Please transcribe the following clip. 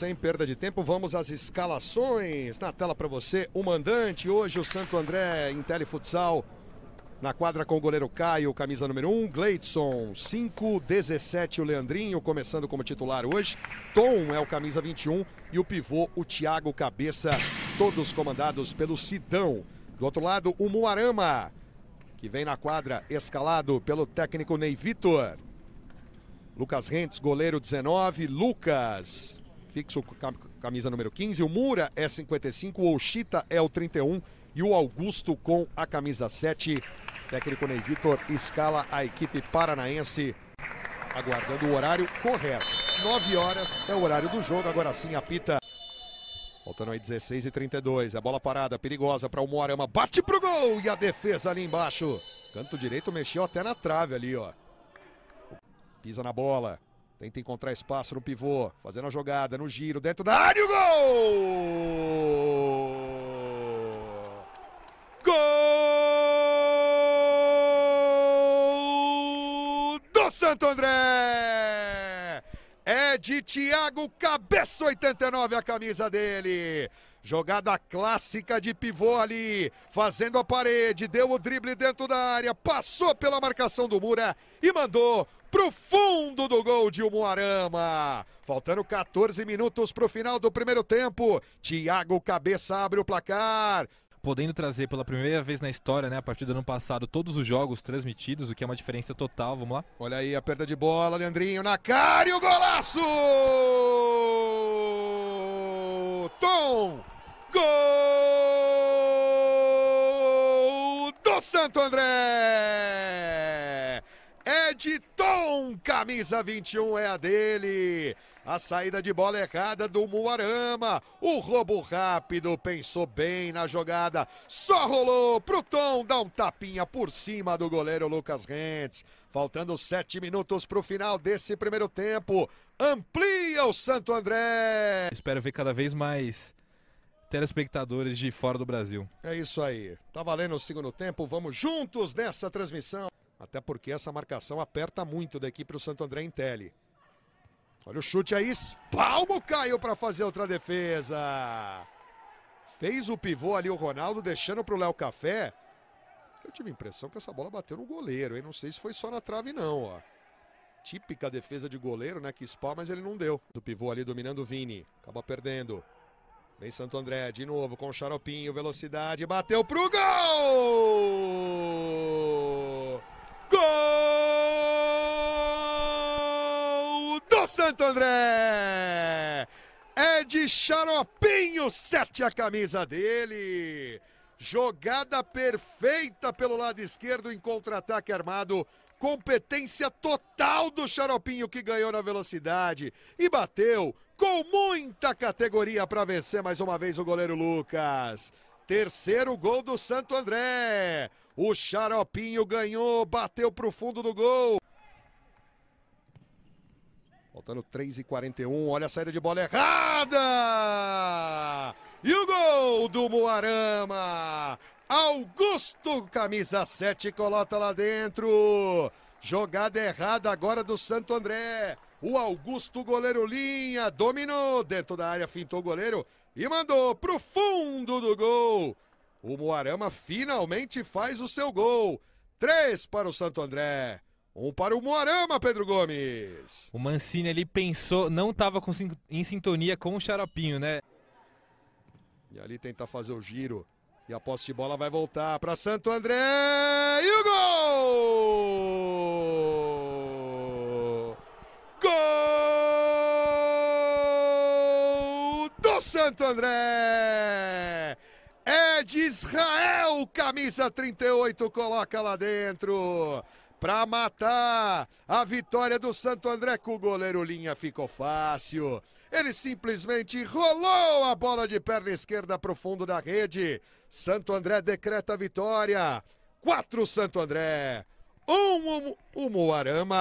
Sem perda de tempo, vamos às escalações. Na tela para você, o mandante. Hoje o Santo André em telefutsal. Na quadra com o goleiro Caio, camisa número 1, um, Gleidson, 5, 17 o Leandrinho, começando como titular hoje. Tom é o camisa 21 e o pivô, o Thiago Cabeça, todos comandados pelo Sidão. Do outro lado, o Muarama, que vem na quadra escalado pelo técnico Ney Vitor. Lucas Rentes, goleiro 19, Lucas, fixo camisa número 15, o Mura é 55, o Oshita é o 31 e o Augusto com a camisa 7. Técnico Ney Vitor escala a equipe paranaense, aguardando o horário correto. 9 horas é o horário do jogo, agora sim apita. Voltando aí 16 e 32, a bola parada, perigosa para o Moarama, bate pro gol e a defesa ali embaixo. Canto direito mexeu até na trave ali, ó. Pisa na bola, Tenta encontrar espaço no pivô, fazendo a jogada, no giro, dentro da área, o gol! Gol do Santo André! É de Thiago Cabeça 89 a camisa dele. Jogada clássica de pivô ali, fazendo a parede, deu o drible dentro da área, passou pela marcação do Mura e mandou pro fundo do gol de Umuarama. Faltando 14 minutos pro final do primeiro tempo. Thiago Cabeça abre o placar podendo trazer pela primeira vez na história, né, a partir do ano passado, todos os jogos transmitidos, o que é uma diferença total. Vamos lá? Olha aí a perda de bola, Leandrinho na cara e o golaço! Tom! Gol do Santo André! de Tom, camisa 21 é a dele. A saída de bola errada do Muarama. O roubo rápido, pensou bem na jogada. Só rolou pro Tom dar um tapinha por cima do goleiro Lucas Rentes. Faltando sete minutos pro final desse primeiro tempo. Amplia o Santo André. Espero ver cada vez mais telespectadores de fora do Brasil. É isso aí. Tá valendo o segundo tempo. Vamos juntos nessa transmissão. Até porque essa marcação aperta muito daqui para o Santo André em tele. Olha o chute aí, Palmo caiu para fazer outra defesa. Fez o pivô ali o Ronaldo, deixando para o Léo Café. Eu tive a impressão que essa bola bateu no goleiro, hein? Não sei se foi só na trave não, ó. Típica defesa de goleiro, né? Que espalha, mas ele não deu. Do pivô ali dominando o Vini, acaba perdendo. Vem Santo André de novo com o Xaropinho, velocidade, bateu pro gol! Santo André! É de xaropinho, sete a camisa dele. Jogada perfeita pelo lado esquerdo em contra-ataque armado. Competência total do Xaropinho que ganhou na velocidade e bateu com muita categoria para vencer mais uma vez o goleiro Lucas. Terceiro gol do Santo André. O Xaropinho ganhou, bateu para o fundo do gol. Faltando 3h41, olha a saída de bola errada! E o gol do Moarama! Augusto, camisa 7, colota lá dentro. Jogada errada agora do Santo André. O Augusto, goleiro linha, dominou dentro da área, fintou o goleiro e mandou pro fundo do gol. O Moarama finalmente faz o seu gol. Três para o Santo André. Um para o Moarama, Pedro Gomes. O Mancini ali pensou, não estava em sintonia com o Xaropinho, né? E ali tenta fazer o giro. E a posse de bola vai voltar para Santo André. E o gol! Gol do Santo André! É de Israel, camisa 38, coloca lá dentro para matar. A vitória do Santo André com o goleiro Linha ficou fácil. Ele simplesmente rolou a bola de perna esquerda para o fundo da rede. Santo André decreta a vitória. 4 Santo André, 1 um, um, um, Moarama.